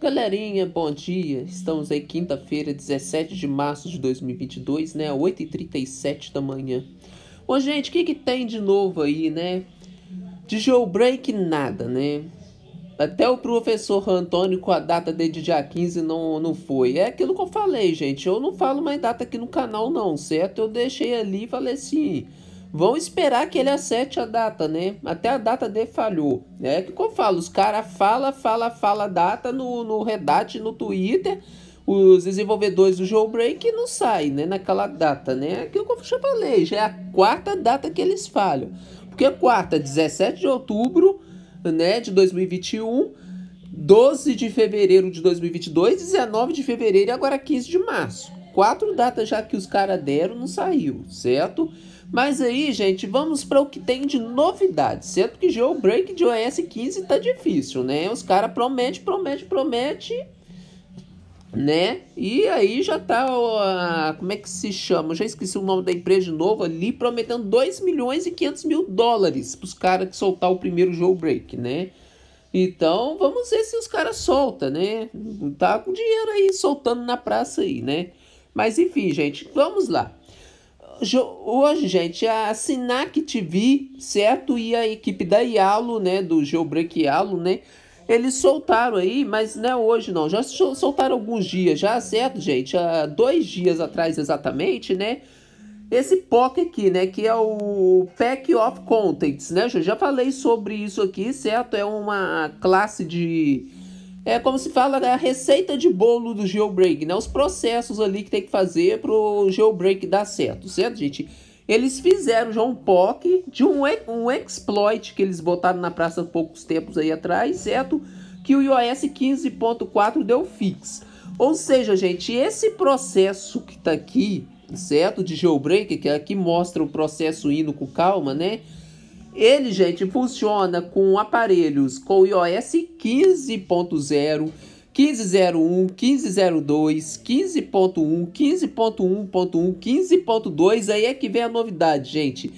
Galerinha, bom dia. Estamos aí quinta-feira, 17 de março de 2022, né? 8h37 da manhã. Ô, gente, o que, que tem de novo aí, né? De jailbreak, nada, né? Até o professor Antônio com a data de dia 15 não, não foi. É aquilo que eu falei, gente. Eu não falo mais data aqui no canal, não, certo? Eu deixei ali e falei assim vão esperar que ele acerte a data, né? Até a data dele falhou, É Que como eu falo, os caras fala, fala, fala data no, no Redat, no Twitter, os desenvolvedores do jailbreak não saem, né? Naquela data, né? que eu já falei, já é a quarta data que eles falham. Porque é quarta, 17 de outubro, né, de 2021, 12 de fevereiro de 2022, 19 de fevereiro e agora 15 de março. Quatro datas já que os caras deram, não saiu, certo? Mas aí, gente, vamos para o que tem de novidade. Sendo que jailbreak de OS 15 tá difícil, né? Os caras promete, promete, promete, né? E aí já tá como é que se chama? já esqueci o nome da empresa de novo ali, prometendo 2 milhões e 500 mil dólares para os caras que soltar o primeiro jailbreak, né? Então, vamos ver se os caras soltam, né? Tá com dinheiro aí soltando na praça aí, né? Mas enfim, gente, vamos lá hoje, hoje, gente, a Sinac TV, certo? E a equipe da Ialo, né? Do Geobreak Ialo, né? Eles soltaram aí, mas não é hoje não. Já soltaram alguns dias, já, certo, gente? Há dois dias atrás exatamente, né? Esse POC aqui, né? Que é o Pack of Contents, né? Eu já falei sobre isso aqui, certo? É uma classe de é como se fala da né, receita de bolo do jailbreak, né? Os processos ali que tem que fazer para o jailbreak dar certo, certo, gente? Eles fizeram já um POC de um, um exploit que eles botaram na praça há poucos tempos aí atrás, certo? Que o iOS 15.4 deu fix. Ou seja, gente, esse processo que tá aqui, certo? De jailbreak, que aqui é mostra o processo indo com calma, né? Ele, gente, funciona com aparelhos com iOS 15.0, 15.01, 15.02, 15.1, 15.1.1, 15.2, aí é que vem a novidade, gente.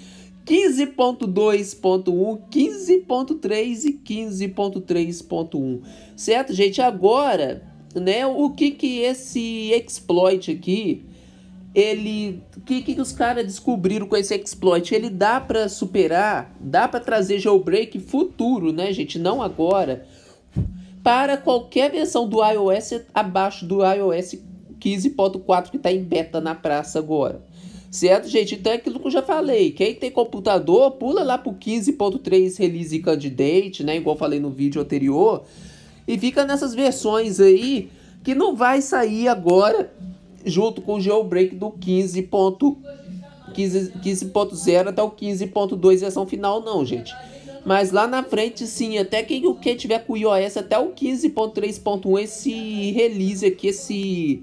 15.2.1, 15.3 e 15.3.1. Certo, gente? Agora, né, o que que esse exploit aqui ele que, que os caras descobriram com esse exploit? Ele dá para superar, dá para trazer jailbreak futuro, né, gente? Não agora. Para qualquer versão do iOS abaixo do iOS 15.4 que está em beta na praça agora. Certo, gente? Então é aquilo que eu já falei. Quem tem computador, pula lá pro 15.3 release candidate, né? Igual falei no vídeo anterior. E fica nessas versões aí que não vai sair agora junto com o jailbreak do 15.0 15, até o 15.2 versão final, não, gente. Mas lá na frente, sim, até quem, quem tiver com iOS, até o 15.3.1, esse release aqui, esse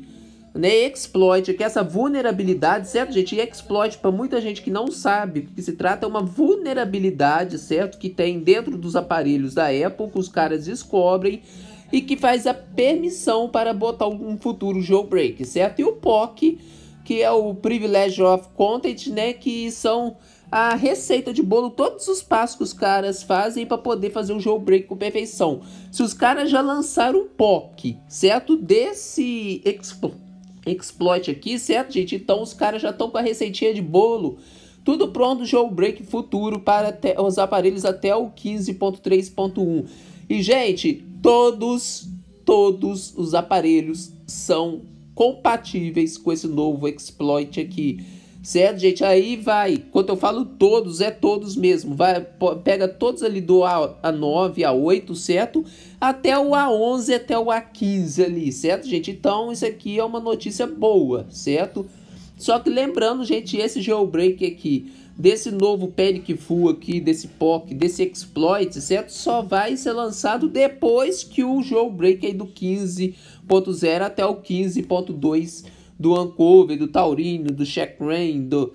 né, exploit, aqui essa vulnerabilidade, certo, gente? E exploit, para muita gente que não sabe que se trata, é uma vulnerabilidade, certo? Que tem dentro dos aparelhos da Apple, que os caras descobrem e que faz a permissão para botar um futuro jailbreak, certo? E o POC, que é o Privilege of Content, né, que são a receita de bolo, todos os passos que os caras fazem para poder fazer um jailbreak com perfeição. Se os caras já lançaram o POC, certo? Desse explo exploit aqui, certo, gente? Então os caras já estão com a receitinha de bolo tudo pronto, jailbreak futuro para os aparelhos até o 15.3.1. E, gente, Todos, todos os aparelhos são compatíveis com esse novo exploit aqui. Certo, gente? Aí vai. Quando eu falo todos, é todos mesmo. Vai, pega todos ali do A, A9, A8, certo? Até o A11, até o A15 ali, certo, gente? Então, isso aqui é uma notícia boa, certo? Só que lembrando, gente, esse jailbreak aqui desse novo Panic Full aqui, desse POC, desse exploit, certo? Só vai ser lançado depois que o jogo break aí do 15.0 até o 15.2 do Uncover, do Taurino, do Check Rain, do,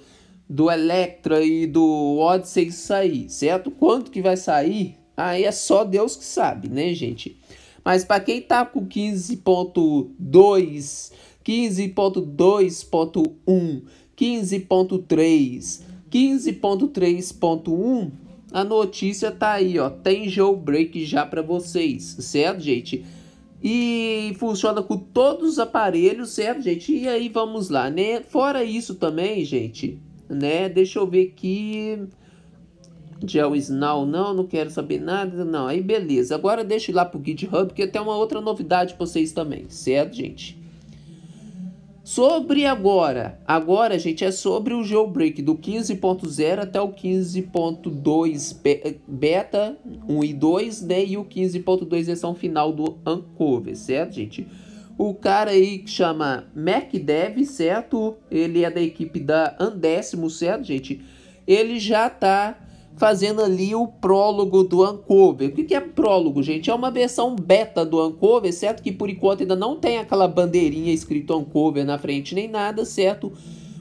do Electra e do Odyssey sair, certo? Quanto que vai sair? Aí é só Deus que sabe, né, gente? Mas para quem tá com 15.2, 15.2.1, 15.3, 15.3.1, a notícia tá aí, ó. Tem jailbreak já para vocês, certo, gente? E funciona com todos os aparelhos, certo, gente? E aí vamos lá, né? Fora isso também, gente, né? Deixa eu ver aqui. Gel é Snow, não, não quero saber nada, não. Aí beleza. Agora deixa lá pro GitHub, que tem uma outra novidade para vocês também, certo, gente? Sobre agora, agora gente é sobre o jailbreak do 15.0 até o 15.2 beta 1 e 2, né? E o 15.2 versão é final do Uncover, certo, gente? O cara aí que chama MacDev, certo? Ele é da equipe da Andécimo, certo, gente? Ele já tá fazendo ali o prólogo do Ancover. O que é prólogo, gente? É uma versão beta do Ancover, certo? Que por enquanto ainda não tem aquela bandeirinha escrito Ancover na frente nem nada, certo?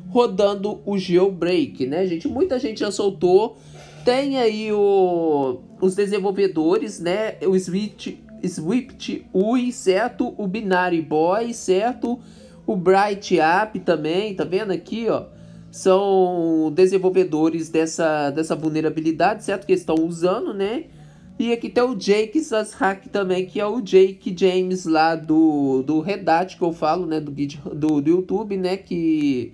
Rodando o Geobreak, né, gente? Muita gente já soltou. Tem aí o, os desenvolvedores, né? O Swift, Swift UI, certo? O Binary Boy, certo? O Bright App também, tá vendo aqui, ó? são desenvolvedores dessa, dessa vulnerabilidade, certo? Que estão usando, né? E aqui tem o Jake Hack também, que é o Jake James lá do, do Red Hat, que eu falo, né? Do, do, do YouTube, né? Que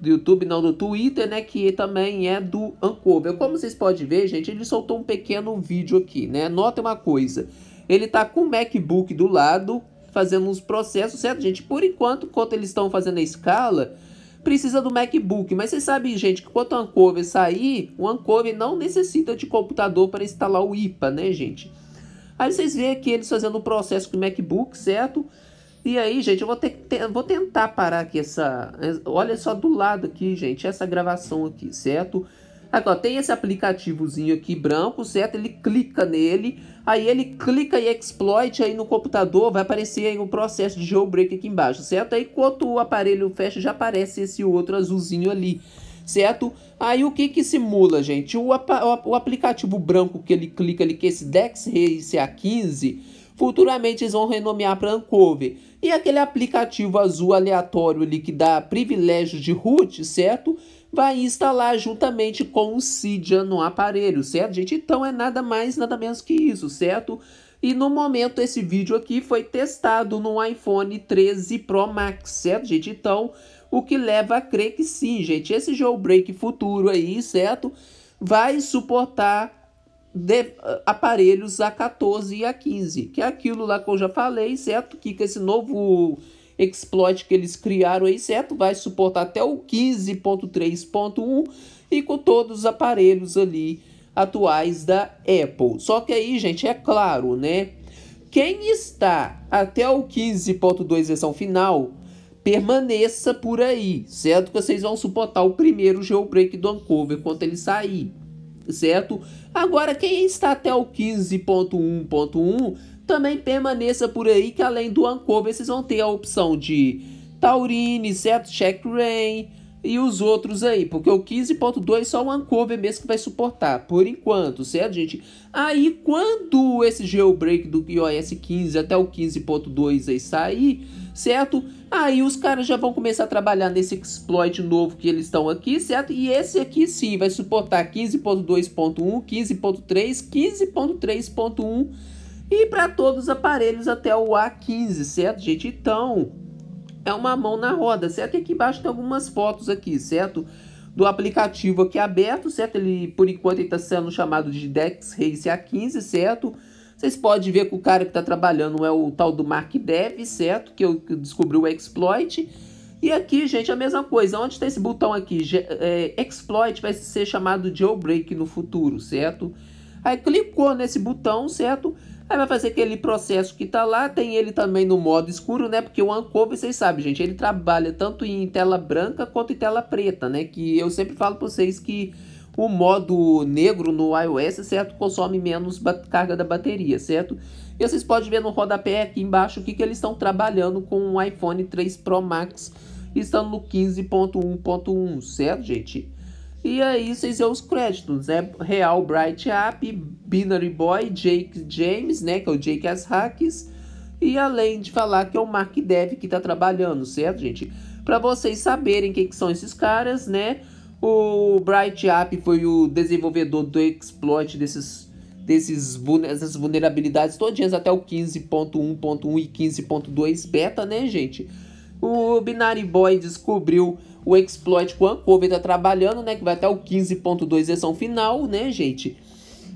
do YouTube, não, do Twitter, né? Que também é do Eu Como vocês podem ver, gente, ele soltou um pequeno vídeo aqui, né? Nota uma coisa. Ele tá com o MacBook do lado, fazendo uns processos, certo, gente? Por enquanto, enquanto eles estão fazendo a escala, precisa do MacBook, mas vocês sabem, gente, que quando o Ancover sair, o Ancover não necessita de computador para instalar o IPA, né, gente? Aí vocês veem aqui eles fazendo o processo com o MacBook, certo? E aí, gente, eu vou, ter, vou tentar parar aqui essa... Olha só do lado aqui, gente, essa gravação aqui, certo? Agora, tem esse aplicativozinho aqui branco, certo? Ele clica nele... Aí ele clica em exploit aí no computador, vai aparecer aí o um processo de jailbreak aqui embaixo, certo? Aí enquanto o aparelho fecha, já aparece esse outro azulzinho ali, certo? Aí o que que simula, gente? O, o aplicativo branco que ele clica ali, que é esse Dex ca 15 futuramente eles vão renomear para Ancover E aquele aplicativo azul aleatório ali que dá privilégio de root, certo? vai instalar juntamente com o Cydia no aparelho, certo, gente? Então é nada mais, nada menos que isso, certo? E no momento esse vídeo aqui foi testado no iPhone 13 Pro Max, certo, gente? Então, o que leva a crer que sim, gente, esse jailbreak futuro aí, certo? Vai suportar de, ah, aparelhos A14 e A15, que é aquilo lá que eu já falei, certo? Que com esse novo exploit que eles criaram aí, certo? Vai suportar até o 15.3.1 e com todos os aparelhos ali atuais da Apple. Só que aí, gente, é claro, né? Quem está até o 15.2 versão final, permaneça por aí, certo? Que vocês vão suportar o primeiro jailbreak do Uncover quando ele sair, certo? Agora, quem está até o 15.1.1 também permaneça por aí, que além do Uncover, vocês vão ter a opção de Taurine, certo Check Rain e os outros aí, porque o 15.2 só o Uncover mesmo que vai suportar, por enquanto, certo, gente? Aí, quando esse jailbreak do iOS 15 até o 15.2 aí sair, certo? Aí os caras já vão começar a trabalhar nesse exploit novo que eles estão aqui, certo? E esse aqui sim vai suportar 15.2.1, 15.3, 15.3.1, e para todos os aparelhos até o A15, certo, gente? Então, é uma mão na roda, certo? E aqui embaixo tem algumas fotos aqui, certo? Do aplicativo aqui aberto, certo? Ele, por enquanto, está sendo chamado de Dex Race A15, certo? Vocês podem ver que o cara que está trabalhando é o tal do Mark Dev, certo? Que, eu, descobri descobriu o exploit. E aqui, gente, a mesma coisa. Onde está esse botão aqui? É, exploit vai ser chamado de jailbreak no futuro, certo? Aí clicou nesse botão, certo? Aí vai fazer aquele processo que tá lá, tem ele também no modo escuro, né? Porque o Ancover, vocês sabem, gente, ele trabalha tanto em tela branca quanto em tela preta, né? Que eu sempre falo para vocês que o modo negro no iOS, certo? Consome menos carga da bateria, certo? E vocês podem ver no rodapé aqui embaixo o que, que eles estão trabalhando com o iPhone 3 Pro Max, estando no 15.1.1, certo, gente? E aí vocês vêem os créditos, né? Real Bright App, Binary Boy, Jake James, né? Que é o Jake As Hacks. E além de falar que é o Mark Dev que está trabalhando, certo, gente? Para vocês saberem quem que são esses caras, né? O Bright App foi o desenvolvedor do exploit desses, desses dessas vulnerabilidades todinhas até o 15.1.1 e 15.2 beta, né, gente? O Binary Boy descobriu o exploit com a cover tá trabalhando, né? Que vai até o 15.2 versão final, né, gente?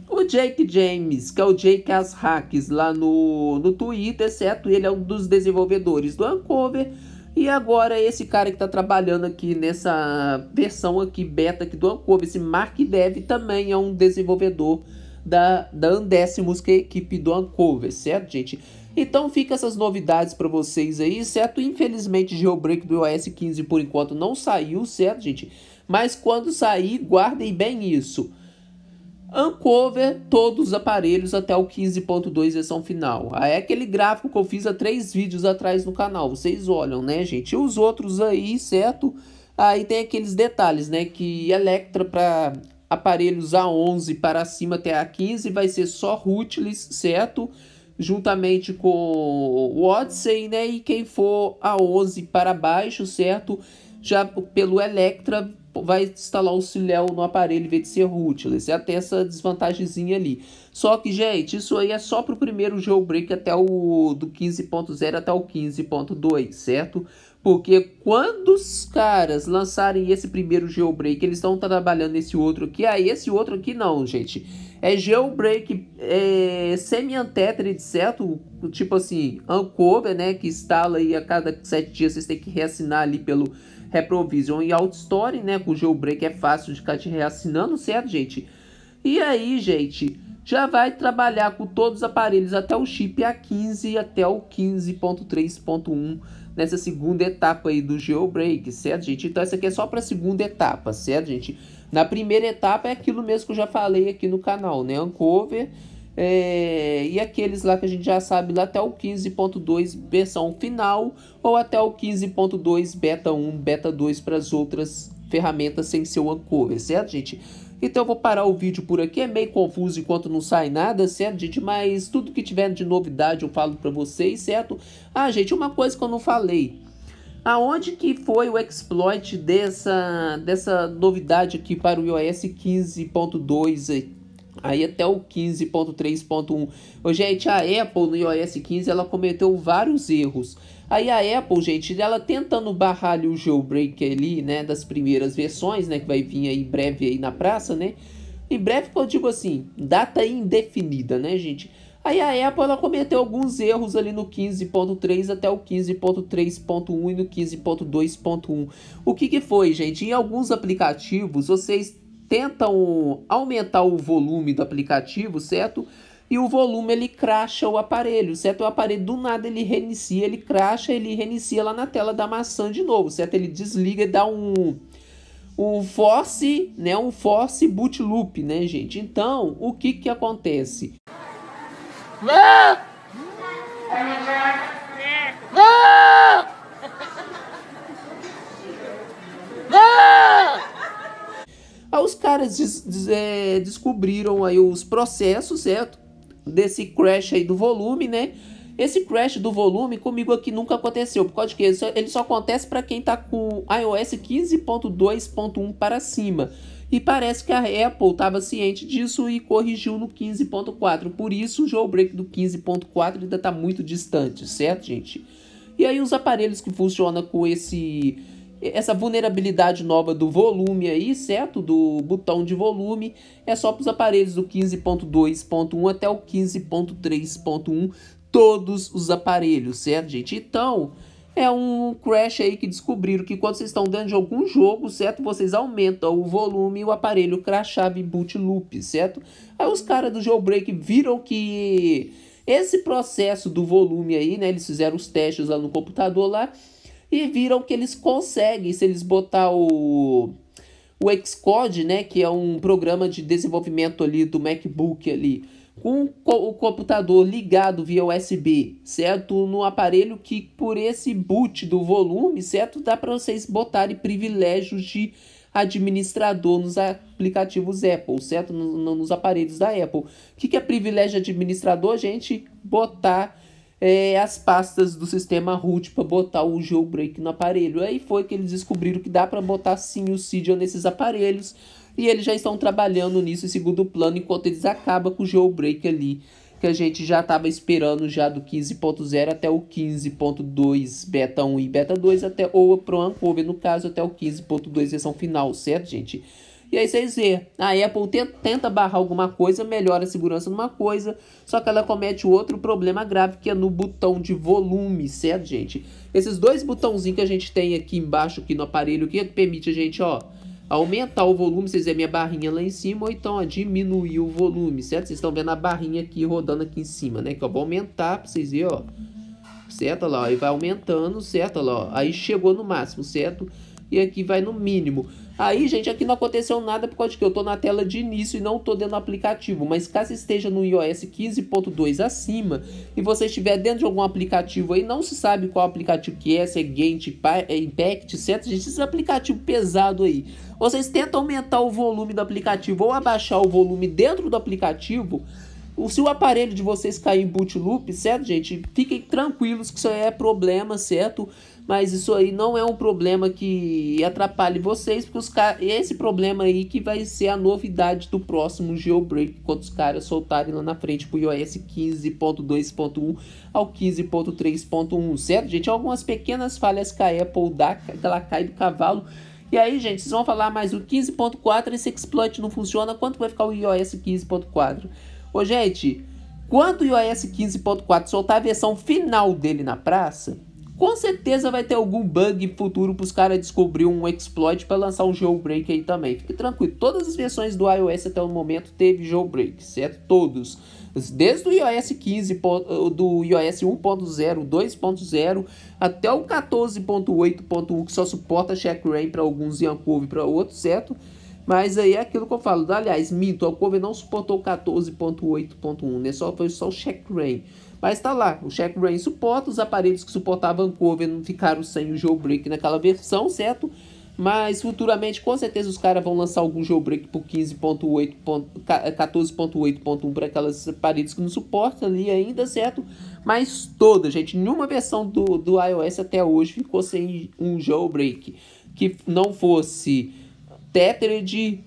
O Jake James, que é o Jake As Hacks lá no, no Twitter, certo? Ele é um dos desenvolvedores do Uncover. E agora esse cara que está trabalhando aqui nessa versão aqui beta aqui do Uncover, esse Mark Dev, também é um desenvolvedor da, da Andécimos, que é a equipe do Ancover, certo, gente? Então fica essas novidades para vocês aí, certo? Infelizmente, jailbreak do iOS 15 por enquanto não saiu, certo, gente? Mas quando sair, guardem bem isso. Uncover todos os aparelhos até o 15.2 versão final. É aquele gráfico que eu fiz há três vídeos atrás no canal. Vocês olham, né, gente? E os outros aí, certo? Aí tem aqueles detalhes, né? Que Electra para aparelhos A11 para cima até A15 vai ser só rootless, certo? Juntamente com o Odyssey, né? E quem for A11 para baixo, certo? Já pelo Electra vai instalar o Ciléu no aparelho em vez de ser rootless. É até essa desvantagemzinha ali. Só que, gente, isso aí é só para o primeiro jailbreak até o do 15.0 até o 15.2, certo? Porque quando os caras lançarem esse primeiro jailbreak, eles estão trabalhando nesse outro aqui. Ah, esse outro aqui não, gente. É jailbreak é, semi-untethered, certo? Tipo assim, uncover, né? Que instala aí a cada sete dias. Vocês têm que reassinar ali pelo Reprovision e Outstory, né? Com o jailbreak é fácil de ficar te reassinando, certo, gente? E aí, gente já vai trabalhar com todos os aparelhos até o chip A15 até o 15.3.1 nessa segunda etapa aí do jailbreak, certo, gente? Então essa aqui é só para a segunda etapa, certo, gente? Na primeira etapa é aquilo mesmo que eu já falei aqui no canal, né? Uncover é... e aqueles lá que a gente já sabe lá até o 15.2 versão final ou até o 15.2 beta 1, beta 2 para as outras ferramentas sem ser o Uncover, certo, gente? Então eu vou parar o vídeo por aqui, é meio confuso enquanto não sai nada, certo, gente? Mas tudo que tiver de novidade eu falo pra vocês, certo? Ah, gente, uma coisa que eu não falei. Aonde que foi o exploit dessa, dessa novidade aqui para o iOS 15.2 aqui? aí até o 15.3.1. Ô, gente, a Apple no iOS 15 ela cometeu vários erros. Aí a Apple, gente, ela tentando barrar ali o jailbreak ali, né, das primeiras versões, né, que vai vir aí breve aí na praça, né? Em breve que eu digo assim, data indefinida, né, gente? Aí a Apple ela cometeu alguns erros ali no 15.3 até o 15.3.1 e no 15.2.1. O que que foi, gente? Em alguns aplicativos vocês tentam aumentar o volume do aplicativo, certo? E o volume ele cracha o aparelho, certo? O aparelho do nada ele reinicia, ele cracha, ele reinicia lá na tela da maçã de novo, certo? Ele desliga e dá um um force, né? Um force boot loop, né, gente? Então, o que que acontece? Ah! Ah! Ah! Aí os caras des, des, é, descobriram aí os processos, certo? Desse crash aí do volume, né? Esse crash do volume comigo aqui nunca aconteceu, por causa de que ele só, ele só acontece para quem tá com iOS 15.2.1 para cima. E parece que a Apple estava ciente disso e corrigiu no 15.4. Por isso o jailbreak do 15.4 ainda está muito distante, certo, gente? E aí os aparelhos que funcionam com esse essa vulnerabilidade nova do volume aí, certo? Do botão de volume, é só para os aparelhos do 15.2.1 até o 15.3.1, todos os aparelhos, certo, gente? Então, é um crash aí que descobriram que quando vocês estão dentro de algum jogo, certo? Vocês aumentam o volume e o aparelho crashava em boot loop, certo? Aí os caras do jailbreak viram que esse processo do volume aí, né? Eles fizeram os testes lá no computador lá e viram que eles conseguem, se eles botar o o Xcode, né, que é um programa de desenvolvimento ali do MacBook ali, com o computador ligado via USB, certo? No aparelho que por esse boot do volume, certo? Dá para vocês botarem privilégios de administrador nos aplicativos Apple, certo? Nos aparelhos da Apple. O que, que é privilégio de administrador, gente? Botar é, as pastas do sistema root tipo, para botar o jailbreak no aparelho. Aí foi que eles descobriram que dá para botar sim o Cydia nesses aparelhos e eles já estão trabalhando nisso em segundo plano enquanto eles acabam com o jailbreak ali que a gente já estava esperando já do 15.0 até o 15.2 beta 1 e beta 2 até ou pro Ancover no caso até o 15.2 versão final, certo, gente? E aí vocês vê, a Apple tenta barrar alguma coisa, melhora a segurança numa coisa, só que ela comete outro problema grave que é no botão de volume, certo, gente? Esses dois botãozinhos que a gente tem aqui embaixo, aqui no aparelho, que permite a gente, ó, aumentar o volume, vocês verem a minha barrinha lá em cima, ou então ó, diminuir o volume, certo? Vocês estão vendo a barrinha aqui rodando aqui em cima, né? Que eu vou aumentar pra vocês verem, ó certo lá, e vai aumentando, certo lá, aí chegou no máximo, certo? E aqui vai no mínimo. Aí, gente, aqui não aconteceu nada por causa de que eu tô na tela de início e não tô dentro do aplicativo, mas caso esteja no iOS 15.2 acima e você estiver dentro de algum aplicativo aí, não se sabe qual aplicativo que é, se é Gate, é Impact, certo? Gente, esse aplicativo pesado aí. Vocês tentam aumentar o volume do aplicativo ou abaixar o volume dentro do aplicativo, se o aparelho de vocês cair em boot loop, certo, gente? Fiquem tranquilos que isso aí é problema, certo? Mas isso aí não é um problema que atrapalhe vocês, porque os esse problema aí que vai ser a novidade do próximo jailbreak, quando os caras soltarem lá na frente pro iOS 15.2.1 ao 15.3.1, certo, gente? Algumas pequenas falhas que a Apple dá, que ela cai do cavalo, e aí, gente, vocês vão falar, mas o 15.4 esse exploit não funciona, quanto vai ficar o iOS 15.4? Ô, gente, quando o iOS 15.4 soltar a versão final dele na praça, com certeza vai ter algum bug futuro para os caras descobrir um exploit para lançar um jailbreak aí também. Fique tranquilo, todas as versões do iOS até o momento teve jailbreak, certo? Todos. Desde o iOS 15, do iOS 1.0, 2.0 até o 14.8.1 que só suporta check para alguns e Uncove para outros, certo? Mas aí é aquilo que eu falo. Aliás, mito, Cover não suportou 14.8.1, né? Só foi só o check rain. Mas tá lá, o check rain suporta, os aparelhos que suportavam Cover não ficaram sem o jailbreak naquela versão, certo? Mas futuramente, com certeza, os caras vão lançar algum jailbreak por 14.8.1 para aquelas paredes que não suportam ali ainda, certo? Mas toda, gente, nenhuma versão do, do iOS até hoje ficou sem um jailbreak que não fosse tétride,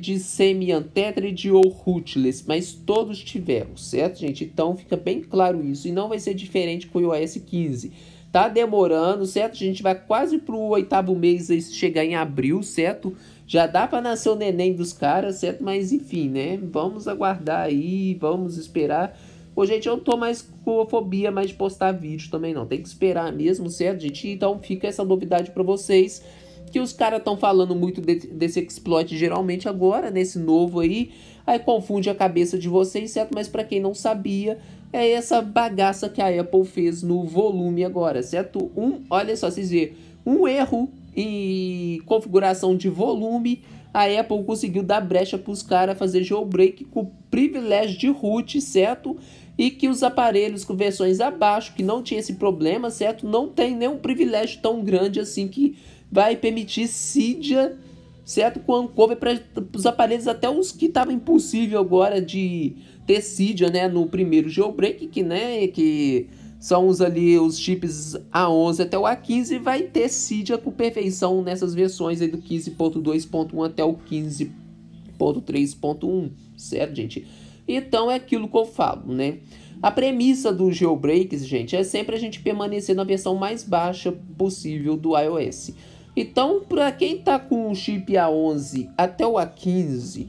de semi-antétride ou rootless, mas todos tiveram, certo, gente? Então fica bem claro isso e não vai ser diferente com o iOS 15. Tá demorando, certo? A gente vai quase pro oitavo mês aí chegar em abril, certo? Já dá para nascer o neném dos caras, certo? Mas enfim, né? Vamos aguardar aí, vamos esperar. Pô, gente, eu não tô mais com fobia mais de postar vídeo também, não. Tem que esperar mesmo, certo, gente? Então fica essa novidade para vocês que os caras estão falando muito de, desse exploit geralmente agora, nesse novo aí, aí confunde a cabeça de vocês, certo? Mas para quem não sabia, é essa bagaça que a Apple fez no volume agora, certo? Um, olha só, vocês vê, um erro em configuração de volume, a Apple conseguiu dar brecha para os caras fazer jailbreak com privilégio de root, certo? E que os aparelhos com versões abaixo, que não tinha esse problema, certo? Não tem nenhum privilégio tão grande assim que vai permitir Cydia, certo? Com Uncover para os aparelhos, até os que estavam impossível agora de ter Cydia, né? No primeiro jailbreak, que, né? Que são os ali os chips A11 até o A15 vai ter Cydia com perfeição nessas versões do 15.2.1 até o 15.3.1, certo, gente? Então é aquilo que eu falo, né? A premissa do jailbreaks, gente, é sempre a gente permanecer na versão mais baixa possível do iOS. Então, para quem está com o chip A11 até o A15,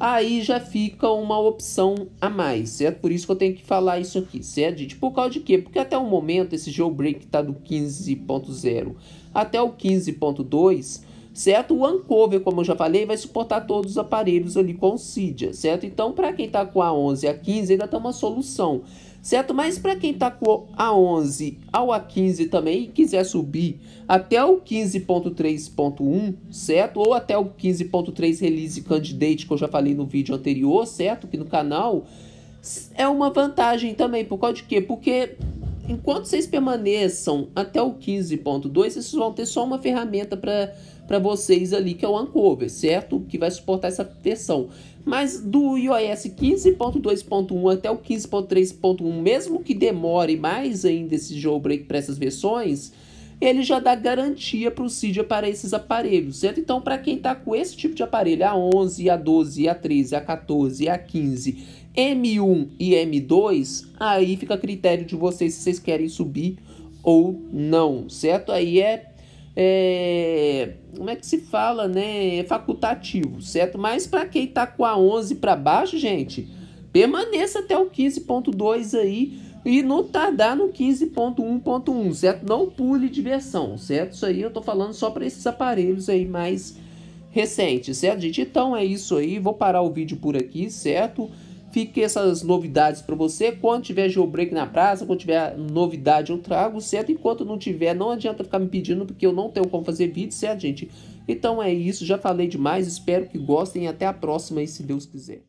aí já fica uma opção a mais. certo é por isso que eu tenho que falar isso aqui, certo, gente? Por causa de quê? Porque até o momento esse jailbreak está do 15.0 até o 15.2, certo? O Uncover, como eu já falei, vai suportar todos os aparelhos ali com o Cydia, certo? Então, para quem está com a 11 a 15, ainda tem tá uma solução certo? Mas para quem está com A11 ao A15 também e quiser subir até o 15.3.1, certo? Ou até o 15.3 Release Candidate, que eu já falei no vídeo anterior, certo? aqui no canal é uma vantagem também, por causa de quê? Porque enquanto vocês permaneçam até o 15.2, vocês vão ter só uma ferramenta para para vocês ali, que é o Uncover, certo? Que vai suportar essa versão. Mas do iOS 15.2.1 até o 15.3.1, mesmo que demore mais ainda esse jailbreak para essas versões, ele já dá garantia para o Cydia para esses aparelhos, certo? Então, para quem está com esse tipo de aparelho, A11, A12, A13, A14, A15, M1 e M2, aí fica a critério de vocês se vocês querem subir ou não, certo? Aí é é, como é que se fala, né? É facultativo, certo? Mas para quem tá com a 11 para baixo, gente, permaneça até o 15.2 aí e não tardar no 15.1.1, certo? Não pule de versão, certo? Isso aí eu tô falando só para esses aparelhos aí mais recentes, certo, gente? Então é isso aí, vou parar o vídeo por aqui, certo? Fiquem essas novidades para você. Quando tiver jailbreak na praça, quando tiver novidade, eu trago, certo? Enquanto não tiver, não adianta ficar me pedindo, porque eu não tenho como fazer vídeo, certo, gente? Então é isso, já falei demais, espero que gostem até a próxima e se Deus quiser.